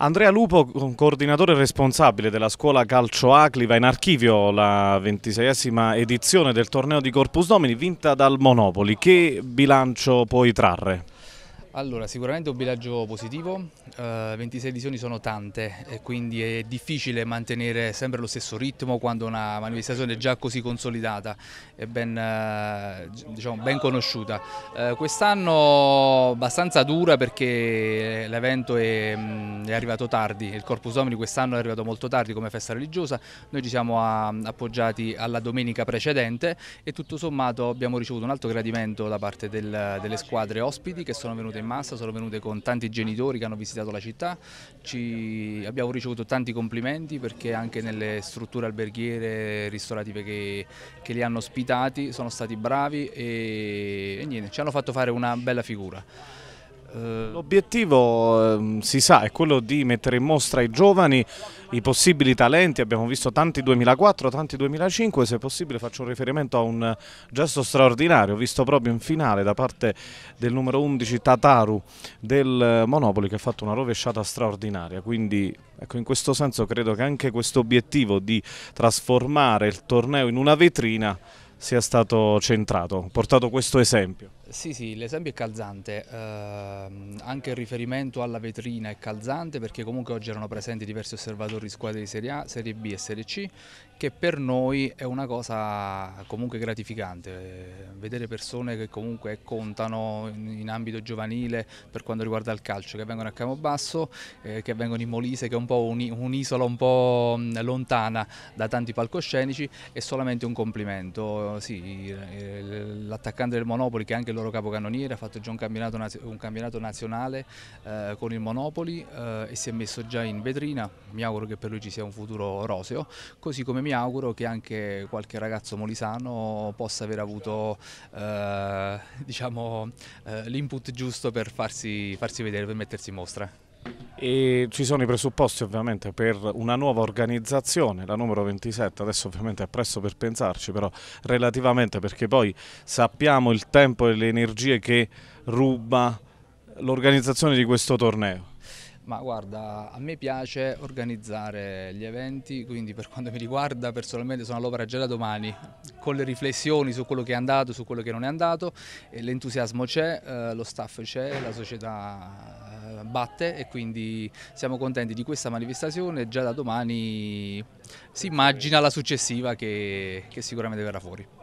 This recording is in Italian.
Andrea Lupo, coordinatore responsabile della scuola Calcio Acli, va in archivio la ventiseiesima edizione del torneo di Corpus Domini vinta dal Monopoli. Che bilancio puoi trarre? Allora, sicuramente un bilancio positivo, uh, eh, 26 edizioni sono tante e quindi è difficile mantenere sempre lo stesso ritmo quando una manifestazione è già così consolidata e ben, uh, diciamo, ben conosciuta. Uh, Quest'anno abbastanza dura perché l'evento è, mm, è, arrivato tardi, il Corpus Domini quest'anno è arrivato molto tardi come festa religiosa, noi ci siamo a, ehm, appoggiati alla domenica precedente e tutto sommato abbiamo ricevuto un alto gradimento da parte del, delle squadre ospiti che sono venute in massa, sono venute con tanti genitori che hanno visitato la città, Ci abbiamo ricevuto tanti complimenti perché anche nelle strutture alberghiere, ristorative che, che li hanno ospitati sono stati bravi e, e niente, ci hanno fatto fare una bella figura. Eh, l'obiettivo ehm, si sa è quello di mettere in mostra ai giovani i possibili talenti, abbiamo visto tanti 2004, tanti 2005, se possibile faccio un riferimento a un gesto straordinario visto proprio in finale da parte del numero 11 Tataru del Monopoli che ha fatto una rovesciata straordinaria, quindi ecco, in questo senso credo che anche questo obiettivo di trasformare il torneo in una vetrina sia stato centrato, ho portato questo esempio. Sì, sì, l'esempio è calzante, eh, anche il riferimento alla vetrina è calzante perché comunque oggi erano presenti diversi osservatori di squadre di Serie A, Serie B e Serie C, che per noi è una cosa comunque gratificante, eh, vedere persone che comunque contano in, in, ambito giovanile per quanto riguarda il calcio, che vengono a Camobasso, eh, che vengono in Molise, che è un po' un'isola un, un po' mm, lontana da tanti palcoscenici, è solamente un complimento. Sì, l'attaccante del Monopoli che anche lo loro capocannoniere, ha fatto già un campionato, un campionato nazionale eh, con il Monopoli eh, e si è messo già in vetrina, mi auguro che per lui ci sia un futuro roseo, così come mi auguro che anche qualche ragazzo molisano possa aver avuto eh, diciamo, eh, l'input giusto per farsi, farsi vedere, per mettersi in mostra. E ci sono i presupposti ovviamente per una nuova organizzazione, la numero 27, adesso ovviamente è presto per pensarci, però relativamente perché poi sappiamo il tempo e le energie che ruba l'organizzazione di questo torneo. Ma guarda, a me piace organizzare gli eventi, quindi per quanto mi riguarda personalmente sono all'opera già da domani, con le riflessioni su quello che è andato, su quello che non è andato, l'entusiasmo c'è, eh, lo staff c'è, la società batte e quindi siamo contenti di questa manifestazione, già da domani si immagina la successiva che, che sicuramente verrà fuori.